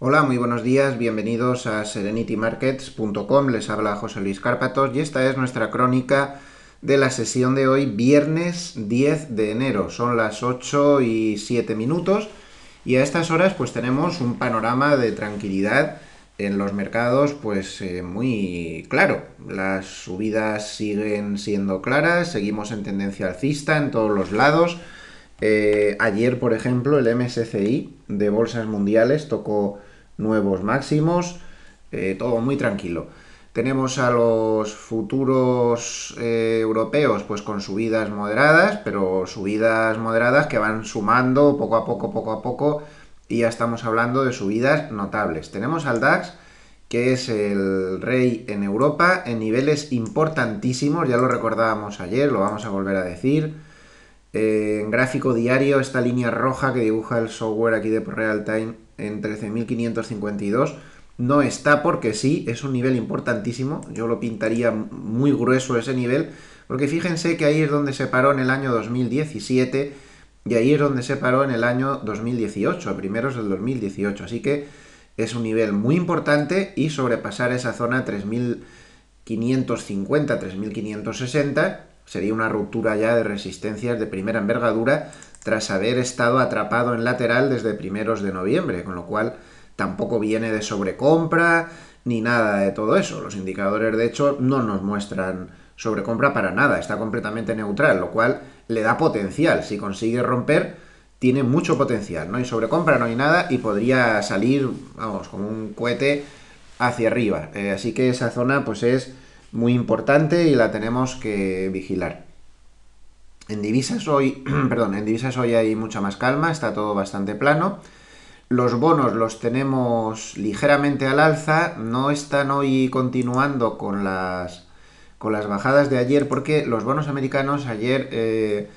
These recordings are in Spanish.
Hola, muy buenos días, bienvenidos a serenitymarkets.com, les habla José Luis Cárpatos y esta es nuestra crónica de la sesión de hoy, viernes 10 de enero, son las 8 y 7 minutos y a estas horas pues tenemos un panorama de tranquilidad en los mercados pues eh, muy claro, las subidas siguen siendo claras, seguimos en tendencia alcista en todos los lados, eh, ayer por ejemplo el MSCI de Bolsas Mundiales tocó nuevos máximos, eh, todo muy tranquilo. Tenemos a los futuros eh, europeos pues con subidas moderadas, pero subidas moderadas que van sumando poco a poco, poco a poco, y ya estamos hablando de subidas notables. Tenemos al DAX, que es el rey en Europa, en niveles importantísimos, ya lo recordábamos ayer, lo vamos a volver a decir, eh, en gráfico diario, esta línea roja que dibuja el software aquí de Real Time en 13.552 no está porque sí, es un nivel importantísimo. Yo lo pintaría muy grueso ese nivel, porque fíjense que ahí es donde se paró en el año 2017 y ahí es donde se paró en el año 2018, a primeros del 2018. Así que es un nivel muy importante y sobrepasar esa zona 3550, 3560 Sería una ruptura ya de resistencias de primera envergadura tras haber estado atrapado en lateral desde primeros de noviembre, con lo cual tampoco viene de sobrecompra ni nada de todo eso. Los indicadores, de hecho, no nos muestran sobrecompra para nada, está completamente neutral, lo cual le da potencial. Si consigue romper, tiene mucho potencial. No hay sobrecompra, no hay nada y podría salir, vamos, como un cohete hacia arriba. Eh, así que esa zona, pues es muy importante y la tenemos que vigilar. En divisas hoy, perdón, en divisas hoy hay mucha más calma, está todo bastante plano. Los bonos los tenemos ligeramente al alza, no están hoy continuando con las con las bajadas de ayer, porque los bonos americanos ayer eh,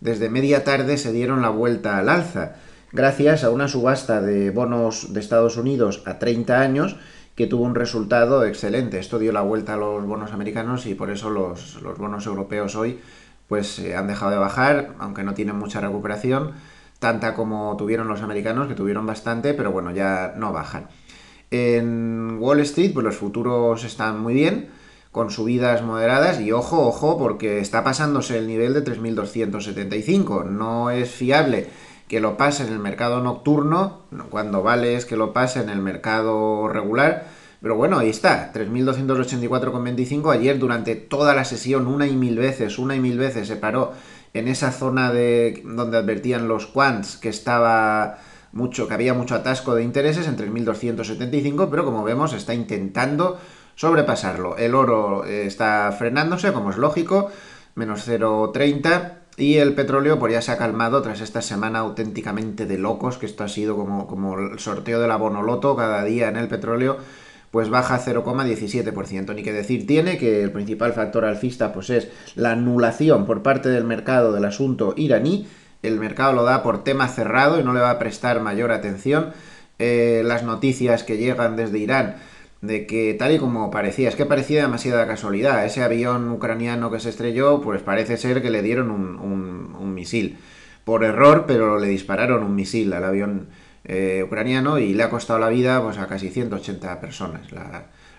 desde media tarde se dieron la vuelta al alza, gracias a una subasta de bonos de Estados Unidos a 30 años que tuvo un resultado excelente. Esto dio la vuelta a los bonos americanos y por eso los, bonos europeos hoy pues eh, han dejado de bajar, aunque no tienen mucha recuperación, tanta como tuvieron los americanos, que tuvieron bastante, pero bueno, ya no bajan. En Wall Street, pues los futuros están muy bien, con subidas moderadas y ojo, ojo, porque está pasándose el nivel de 3.275, no es fiable que lo pase en el mercado nocturno, cuando vale es que lo pase en el mercado regular, pero bueno, ahí está, 3.284,25, ayer durante toda la sesión una y mil veces, una y mil veces se paró en esa zona de donde advertían los quants que estaba mucho, que había mucho atasco de intereses en 3.275, pero como vemos está intentando sobrepasarlo. El oro eh, está frenándose, como es lógico, menos 0.30 y el petróleo pues ya se ha calmado tras esta semana auténticamente de locos, que esto ha sido como, como el sorteo de la bonoloto cada día en el petróleo, pues baja 0,17%. Ni que decir tiene que el principal factor alcista pues es la anulación por parte del mercado del asunto iraní. El mercado lo da por tema cerrado y no le va a prestar mayor atención. Eh, las noticias que llegan desde Irán de que tal y como parecía, es que parecía demasiada casualidad, ese avión ucraniano que se estrelló, pues parece ser que le dieron un, un, misil por error, pero le dispararon un misil al avión eh, ucraniano y le ha costado la vida pues, a casi 180 personas,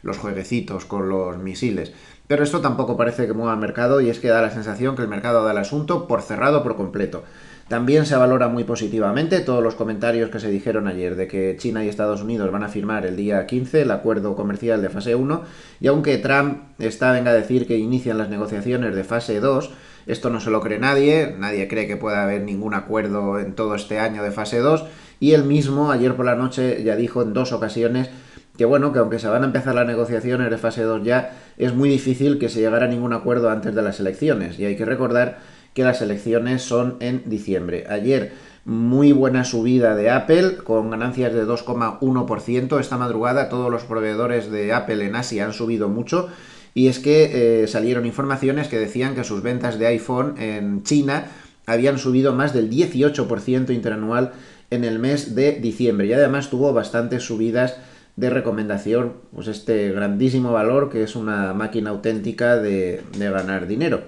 los jueguecitos con los misiles. Pero esto tampoco parece que mueva el mercado y es que da la sensación que el mercado da el asunto por cerrado por completo. También se valora muy positivamente todos los comentarios que se dijeron ayer de que China y Estados Unidos van a firmar el día 15 el acuerdo comercial de fase 1 y aunque Trump está venga a decir que inician las negociaciones de fase 2, esto no se lo cree nadie, nadie cree que pueda haber ningún acuerdo en todo este año de fase 2 y él mismo ayer por la noche ya dijo en dos ocasiones que bueno, que aunque se van a empezar las negociaciones de fase 2 ya, es muy difícil que se llegara a ningún acuerdo antes de las elecciones y hay que recordar que las elecciones son en diciembre. Ayer muy buena subida de Apple, con ganancias de 2,1%. Esta madrugada todos los proveedores de Apple en Asia han subido mucho. Y es que eh, salieron informaciones que decían que sus ventas de iPhone en China habían subido más del 18% interanual en el mes de diciembre. Y además tuvo bastantes subidas de recomendación, pues este grandísimo valor que es una máquina auténtica de ganar dinero.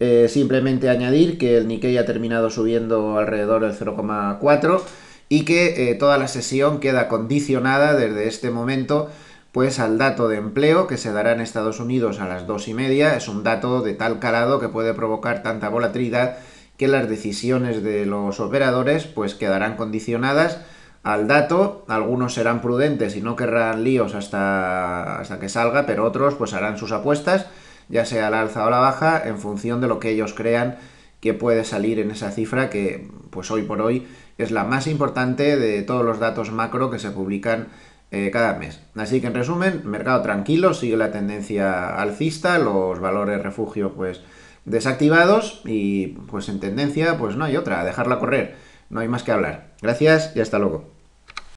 Eh, simplemente añadir que el Nikkei ha terminado subiendo alrededor del 0,4 y que eh, toda la sesión queda condicionada desde este momento pues al dato de empleo que se dará en Estados Unidos a las 2 y media. Es un dato de tal calado que puede provocar tanta volatilidad que las decisiones de los operadores pues quedarán condicionadas al dato. Algunos serán prudentes y no querrán líos hasta, hasta que salga, pero otros pues harán sus apuestas ya sea la alza o la baja, en función de lo que ellos crean que puede salir en esa cifra que, pues hoy por hoy, es la más importante de todos los datos macro que se publican eh, cada mes. Así que en resumen, mercado tranquilo, sigue la tendencia alcista, los valores refugio pues desactivados y pues en tendencia pues no hay otra, dejarla correr, no hay más que hablar. Gracias y hasta luego.